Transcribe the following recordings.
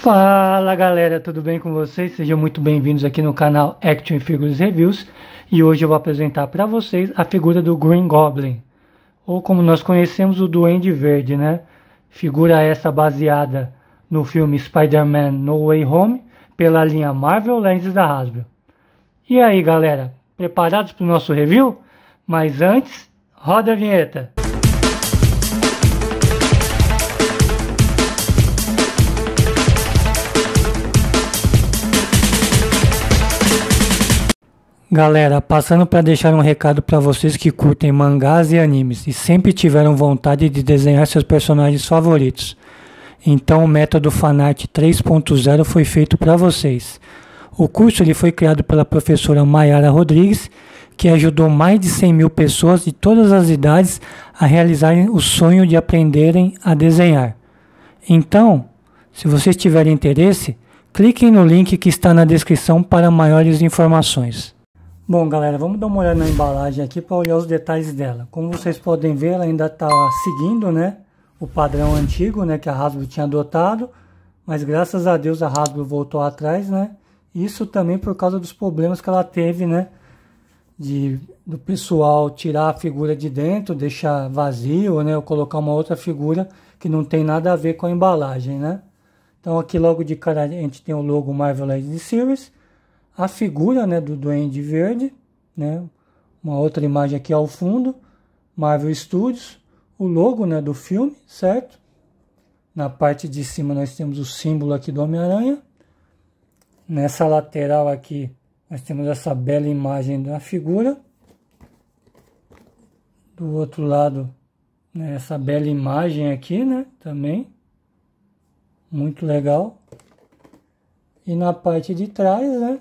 Fala galera, tudo bem com vocês? Sejam muito bem-vindos aqui no canal Action Figures Reviews e hoje eu vou apresentar para vocês a figura do Green Goblin, ou como nós conhecemos o Duende Verde, né? Figura essa baseada no filme Spider-Man No Way Home pela linha Marvel Legends da Hasbro. E aí galera, preparados para o nosso review? Mas antes, roda a vinheta! Galera, passando para deixar um recado para vocês que curtem mangás e animes e sempre tiveram vontade de desenhar seus personagens favoritos. Então o método Fanart 3.0 foi feito para vocês. O curso ele foi criado pela professora Mayara Rodrigues, que ajudou mais de 100 mil pessoas de todas as idades a realizarem o sonho de aprenderem a desenhar. Então, se vocês tiverem interesse, cliquem no link que está na descrição para maiores informações. Bom, galera, vamos dar uma olhada na embalagem aqui para olhar os detalhes dela. Como vocês podem ver, ela ainda está seguindo né, o padrão antigo né, que a Hasbro tinha adotado, mas graças a Deus a Hasbro voltou atrás, né? Isso também por causa dos problemas que ela teve, né? De, do pessoal tirar a figura de dentro, deixar vazio, né? Ou colocar uma outra figura que não tem nada a ver com a embalagem, né? Então aqui logo de cara a gente tem o logo Marvel Legends Series a figura né, do Duende Verde, né, uma outra imagem aqui ao fundo, Marvel Studios, o logo né, do filme, certo? Na parte de cima nós temos o símbolo aqui do Homem-Aranha. Nessa lateral aqui nós temos essa bela imagem da figura. Do outro lado, né, essa bela imagem aqui, né, também. Muito legal. E na parte de trás, né,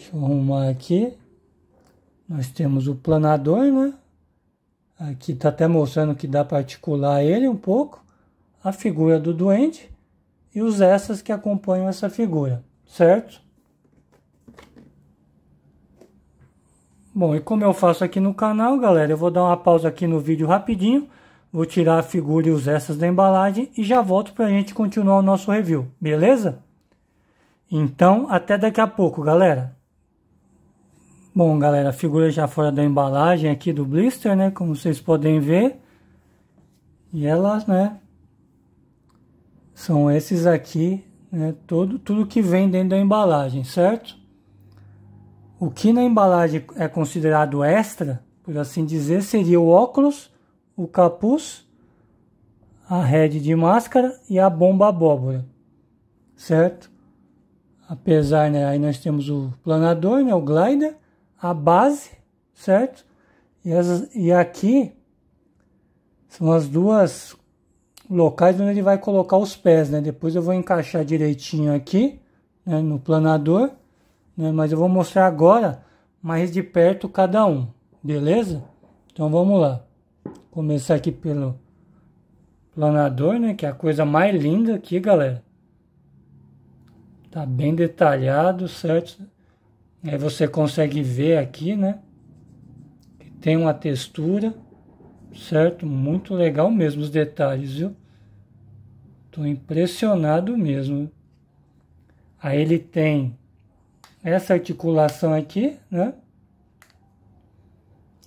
Deixa eu arrumar aqui. Nós temos o planador, né? Aqui está até mostrando que dá para articular ele um pouco. A figura do doente e os essas que acompanham essa figura, certo? Bom, e como eu faço aqui no canal, galera, eu vou dar uma pausa aqui no vídeo rapidinho. Vou tirar a figura e os essas da embalagem e já volto para a gente continuar o nosso review, beleza? Então, até daqui a pouco, galera. Bom, galera, a figura já fora da embalagem aqui do blister, né? Como vocês podem ver. E elas, né? São esses aqui, né? Todo, tudo que vem dentro da embalagem, certo? O que na embalagem é considerado extra, por assim dizer, seria o óculos, o capuz, a rede de máscara e a bomba abóbora, certo? Apesar, né, aí nós temos o planador, né, o glider, a base, certo? E, as, e aqui são as duas locais onde ele vai colocar os pés, né? Depois eu vou encaixar direitinho aqui né, no planador, né? Mas eu vou mostrar agora mais de perto cada um, beleza? Então vamos lá. Começar aqui pelo planador, né? Que é a coisa mais linda aqui, galera. Tá bem detalhado, certo? Aí você consegue ver aqui, né? Que tem uma textura, certo? Muito legal mesmo os detalhes, viu? Tô impressionado mesmo. Aí ele tem essa articulação aqui, né?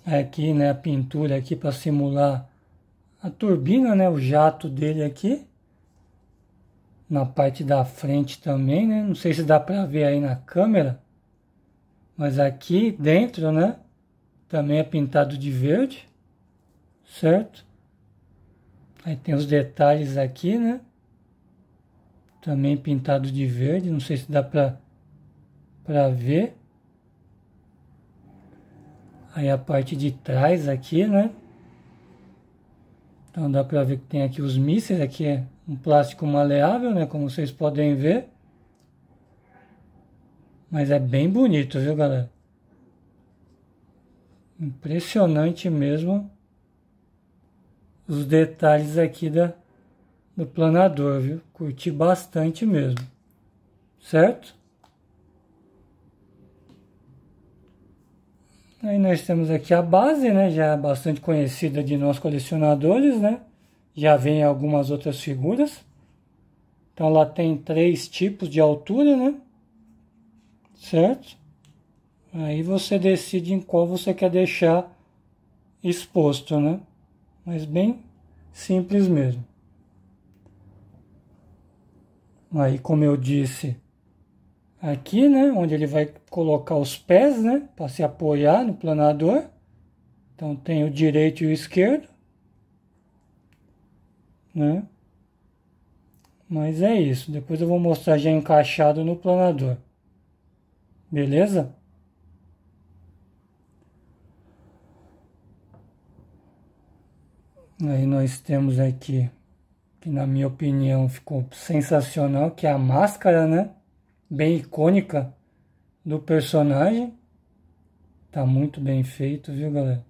Aqui, né, a pintura aqui para simular a turbina, né, o jato dele aqui. Na parte da frente também, né? Não sei se dá para ver aí na câmera. Mas aqui dentro, né? Também é pintado de verde, certo? Aí tem os detalhes aqui, né? Também pintado de verde, não sei se dá pra, pra ver. Aí a parte de trás aqui, né? Então dá pra ver que tem aqui os mísseis, aqui é um plástico maleável, né? Como vocês podem ver. Mas é bem bonito, viu, galera? Impressionante mesmo os detalhes aqui da, do planador, viu? Curti bastante mesmo, certo? Aí nós temos aqui a base, né? Já bastante conhecida de nós colecionadores, né? Já vem algumas outras figuras. Então ela tem três tipos de altura, né? certo? Aí você decide em qual você quer deixar exposto, né? Mas bem simples mesmo. Aí, como eu disse, aqui, né, onde ele vai colocar os pés, né, para se apoiar no planador. Então tem o direito e o esquerdo, né? Mas é isso. Depois eu vou mostrar já encaixado no planador. Beleza? Aí nós temos aqui, que na minha opinião ficou sensacional, que é a máscara, né? Bem icônica do personagem. Tá muito bem feito, viu, galera?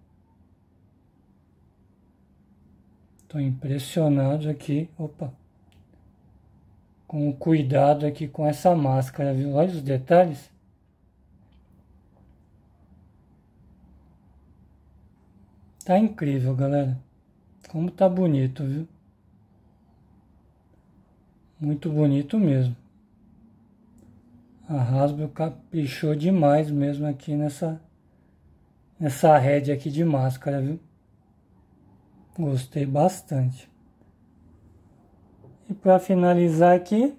Tô impressionado aqui, opa, com o cuidado aqui com essa máscara, viu? Olha os detalhes. Tá incrível, galera. Como tá bonito, viu? Muito bonito mesmo. A Raspberry caprichou demais mesmo aqui nessa nessa rede aqui de máscara, viu? Gostei bastante. E para finalizar aqui,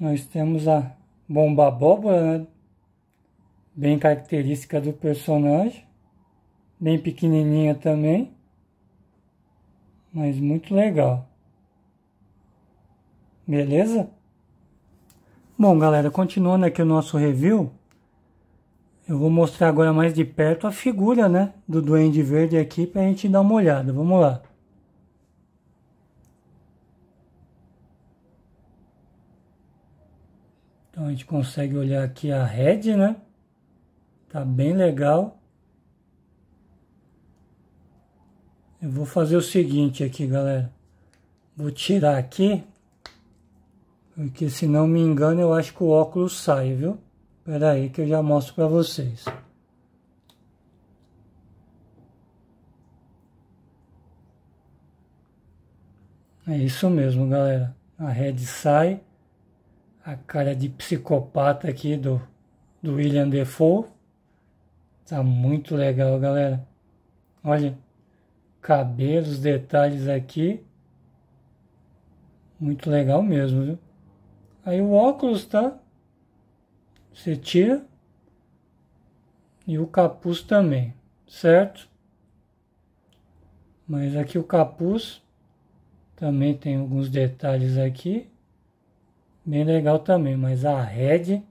nós temos a bomba abóbora, né? bem característica do personagem, bem pequenininha também, mas muito legal. Beleza? Bom, galera, continuando aqui o nosso review, eu vou mostrar agora mais de perto a figura, né, do Duende Verde aqui para a gente dar uma olhada. Vamos lá. Então a gente consegue olhar aqui a head, né? Tá bem legal. Eu vou fazer o seguinte aqui, galera. Vou tirar aqui. Porque se não me engano, eu acho que o óculos sai, viu? Pera aí que eu já mostro para vocês. É isso mesmo, galera. A Red sai. A cara de psicopata aqui do, do William Defoe. Tá muito legal, galera. Olha, cabelos, detalhes aqui. Muito legal mesmo, viu? Aí o óculos, tá? Você tira. E o capuz também, certo? Mas aqui o capuz também tem alguns detalhes aqui. Bem legal também, mas a head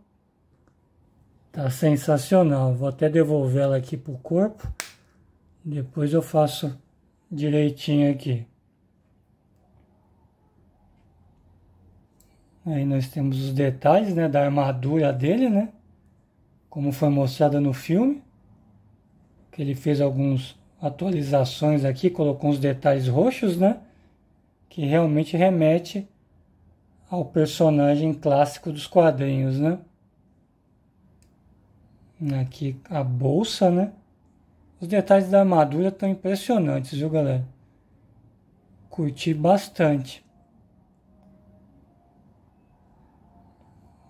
Tá sensacional. Vou até devolver ela aqui pro corpo. Depois eu faço direitinho aqui. Aí nós temos os detalhes, né, da armadura dele, né? Como foi mostrada no filme. Que ele fez algumas atualizações aqui, colocou uns detalhes roxos, né? Que realmente remete ao personagem clássico dos quadrinhos, né? aqui né, a bolsa, né? Os detalhes da armadura estão impressionantes, viu, galera? Curti bastante.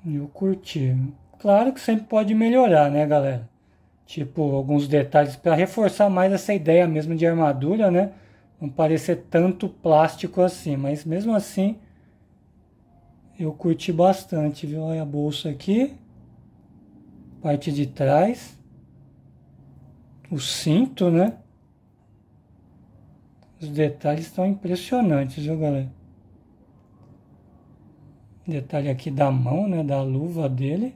Eu curti. Claro que sempre pode melhorar, né, galera? Tipo, alguns detalhes para reforçar mais essa ideia mesmo de armadura, né? Não parecer tanto plástico assim, mas mesmo assim eu curti bastante, viu? Olha a bolsa aqui parte de trás, o cinto, né? Os detalhes estão impressionantes, viu, galera? Detalhe aqui da mão, né? Da luva dele.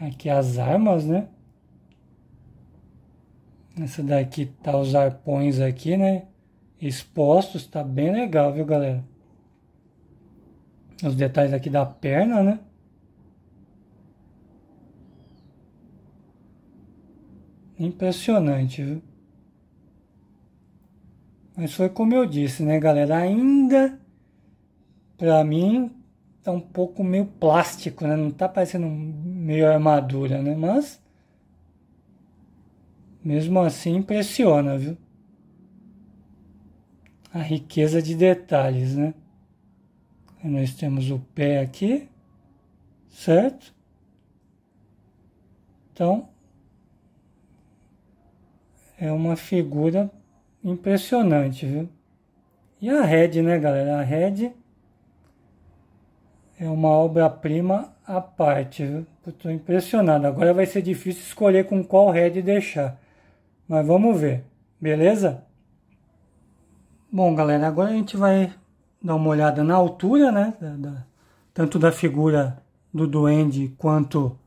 Aqui as armas, né? Essa daqui tá os arpões aqui, né? Expostos, tá bem legal, viu, galera? Os detalhes aqui da perna, né? Impressionante, viu? Mas foi como eu disse, né, galera? Ainda, pra mim, tá um pouco meio plástico, né? Não tá parecendo meio armadura, né? Mas, mesmo assim, impressiona, viu? A riqueza de detalhes, né? Aí nós temos o pé aqui, certo? Então, é uma figura impressionante, viu? E a Red, né, galera? A Red é uma obra-prima à parte, viu? Estou impressionado. Agora vai ser difícil escolher com qual Red deixar. Mas vamos ver, beleza? Bom, galera, agora a gente vai dar uma olhada na altura, né? Da, da, tanto da figura do duende quanto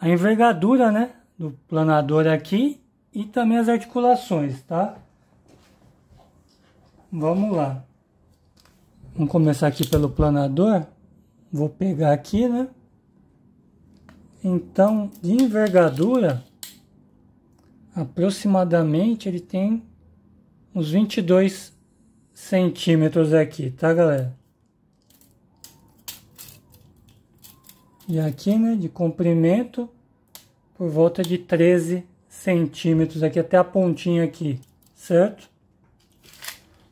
a envergadura, né? Do planador aqui e também as articulações, tá? Vamos lá. Vamos começar aqui pelo planador. Vou pegar aqui, né? Então, de envergadura, aproximadamente ele tem uns 22 centímetros aqui, tá, galera? E aqui, né, de comprimento, por volta de 13 centímetros centímetros aqui, até a pontinha aqui, certo?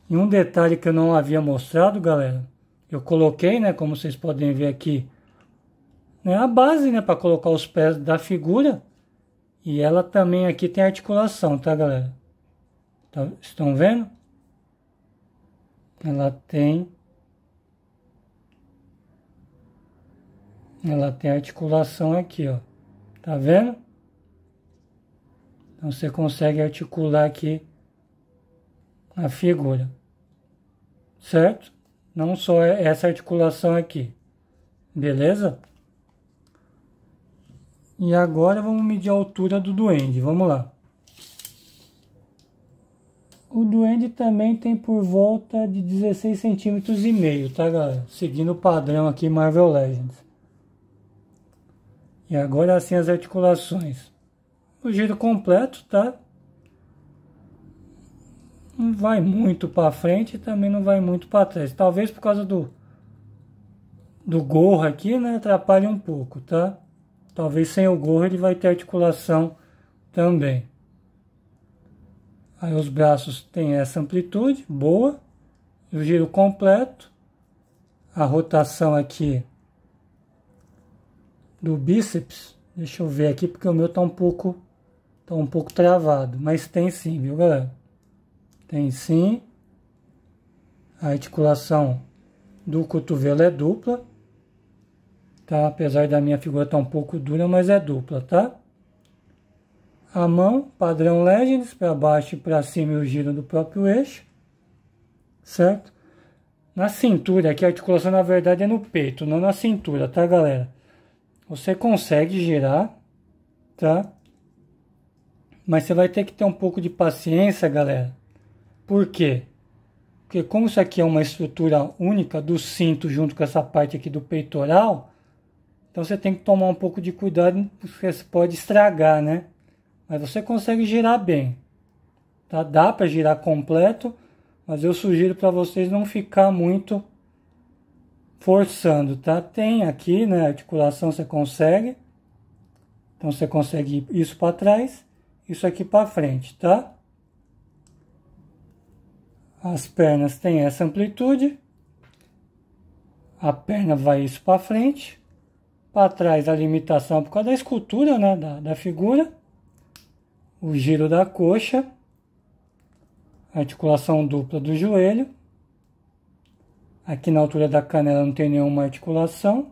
E um detalhe que eu não havia mostrado, galera, eu coloquei, né, como vocês podem ver aqui, né, a base, né, para colocar os pés da figura. E ela também aqui tem articulação, tá, galera? Tá, estão vendo? Ela tem... Ela tem articulação aqui, ó. Tá vendo? Então você consegue articular aqui a figura, certo? Não só é essa articulação aqui, beleza? E agora vamos medir a altura do duende, vamos lá. O duende também tem por volta de 16 centímetros e meio, tá galera? Seguindo o padrão aqui Marvel Legends. E agora assim as articulações o giro completo, tá? Não vai muito para frente e também não vai muito para trás. Talvez por causa do do gorro aqui, né, atrapalhe um pouco, tá? Talvez sem o gorro ele vai ter articulação também. Aí os braços têm essa amplitude, boa. O giro completo. A rotação aqui do bíceps. Deixa eu ver aqui, porque o meu tá um pouco Tá um pouco travado, mas tem sim, viu galera? Tem sim. A articulação do cotovelo é dupla, tá? Apesar da minha figura estar tá um pouco dura, mas é dupla, tá? A mão, padrão Legends, para baixo e para cima e o giro do próprio eixo, certo? Na cintura, aqui a articulação na verdade é no peito, não na cintura, tá galera? Você consegue girar, tá? Mas você vai ter que ter um pouco de paciência, galera. Por quê? Porque como isso aqui é uma estrutura única do cinto junto com essa parte aqui do peitoral, então você tem que tomar um pouco de cuidado, porque você pode estragar, né? Mas você consegue girar bem. Tá? Dá para girar completo, mas eu sugiro para vocês não ficar muito forçando, tá? Tem aqui, né, articulação você consegue. Então você consegue isso para trás isso aqui para frente, tá? As pernas têm essa amplitude. A perna vai isso para frente. Para trás a limitação é por causa da escultura, né, da, da figura. O giro da coxa. Articulação dupla do joelho. Aqui na altura da canela não tem nenhuma articulação.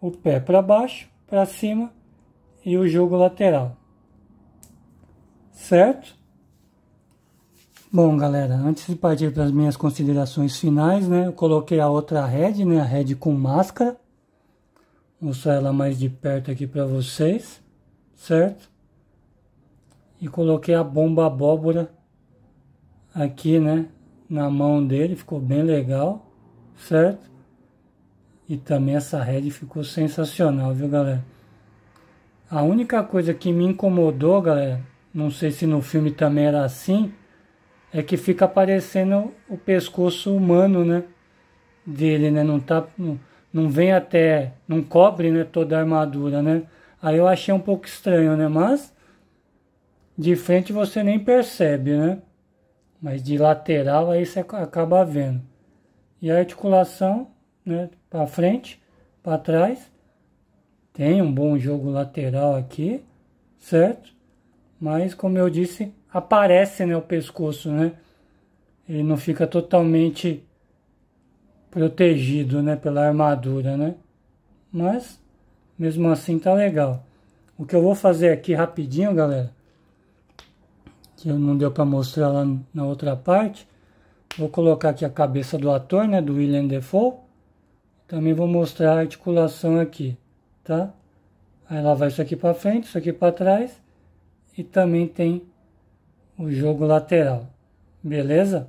O pé para baixo, para cima e o jogo lateral certo? Bom, galera, antes de partir para as minhas considerações finais, né, eu coloquei a outra head, né, a head com máscara. Vou mostrar ela mais de perto aqui para vocês, certo? E coloquei a bomba abóbora aqui, né, na mão dele, ficou bem legal, certo? E também essa head ficou sensacional, viu, galera? A única coisa que me incomodou, galera, não sei se no filme também era assim, é que fica aparecendo o pescoço humano, né? Dele, né? Não tá, não, não vem até, não cobre, né? Toda a armadura, né? Aí eu achei um pouco estranho, né? Mas de frente você nem percebe, né? Mas de lateral aí você acaba vendo. E a articulação, né? Para frente, para trás, tem um bom jogo lateral aqui, certo? mas como eu disse, aparece né, o pescoço, né? Ele não fica totalmente protegido, né, pela armadura, né? Mas mesmo assim tá legal. O que eu vou fazer aqui rapidinho, galera, que não deu para mostrar lá na outra parte, vou colocar aqui a cabeça do ator, né, do William Defoe. Também vou mostrar a articulação aqui, tá? Aí ela vai isso aqui para frente, isso aqui para trás e também tem o jogo lateral. Beleza?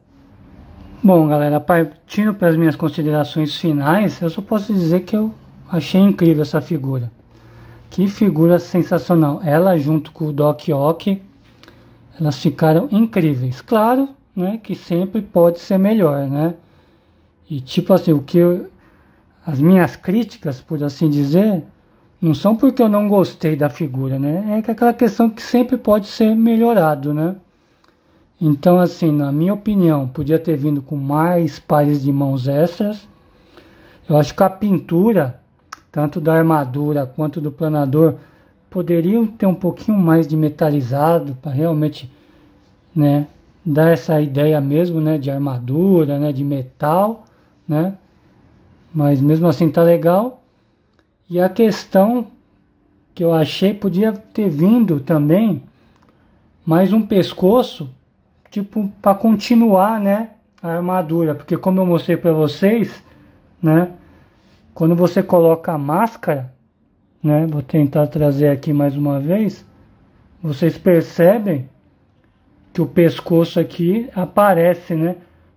Bom, galera, partindo para as minhas considerações finais, eu só posso dizer que eu achei incrível essa figura. Que figura sensacional. Ela junto com o Doc Ock, elas ficaram incríveis. Claro, né, que sempre pode ser melhor, né? E tipo assim, o que eu, as minhas críticas, por assim dizer, não são porque eu não gostei da figura, né? É aquela questão que sempre pode ser melhorado, né? Então, assim, na minha opinião, podia ter vindo com mais pares de mãos extras. Eu acho que a pintura, tanto da armadura quanto do planador, poderiam ter um pouquinho mais de metalizado para realmente, né, dar essa ideia mesmo, né, de armadura, né, de metal, né? Mas mesmo assim tá legal. E a questão que eu achei podia ter vindo também mais um pescoço, tipo para continuar, né, a armadura, porque como eu mostrei para vocês, né, quando você coloca a máscara, né, vou tentar trazer aqui mais uma vez, vocês percebem que o pescoço aqui aparece, né?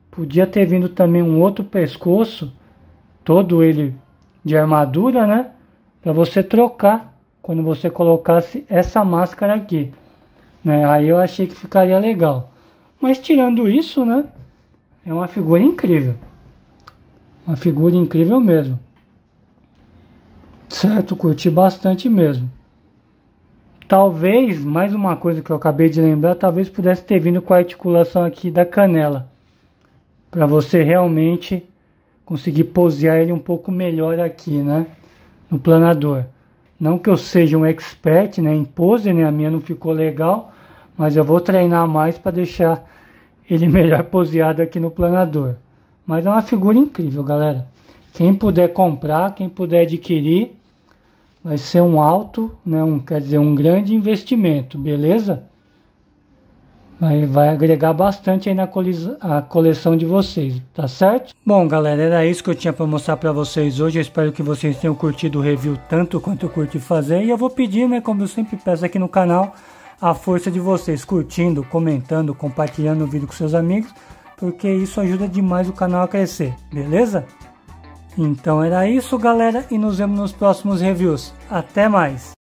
Podia ter vindo também um outro pescoço, todo ele de armadura, né? para você trocar quando você colocasse essa máscara aqui. Né? Aí eu achei que ficaria legal. Mas tirando isso, né? É uma figura incrível. Uma figura incrível mesmo. Certo, curti bastante mesmo. Talvez, mais uma coisa que eu acabei de lembrar, talvez pudesse ter vindo com a articulação aqui da canela. Para você realmente conseguir posear ele um pouco melhor aqui, né? no planador. Não que eu seja um expert né, em pose, né, a minha não ficou legal, mas eu vou treinar mais para deixar ele melhor poseado aqui no planador. Mas é uma figura incrível, galera. Quem puder comprar, quem puder adquirir, vai ser um alto, né, um, quer dizer, um grande investimento, beleza? Vai, vai agregar bastante aí na coleção de vocês, tá certo? Bom, galera, era isso que eu tinha para mostrar para vocês hoje. Eu espero que vocês tenham curtido o review tanto quanto eu curti fazer. E eu vou pedir, né, como eu sempre peço aqui no canal, a força de vocês curtindo, comentando, compartilhando o vídeo com seus amigos, porque isso ajuda demais o canal a crescer, beleza? Então era isso, galera, e nos vemos nos próximos reviews. Até mais!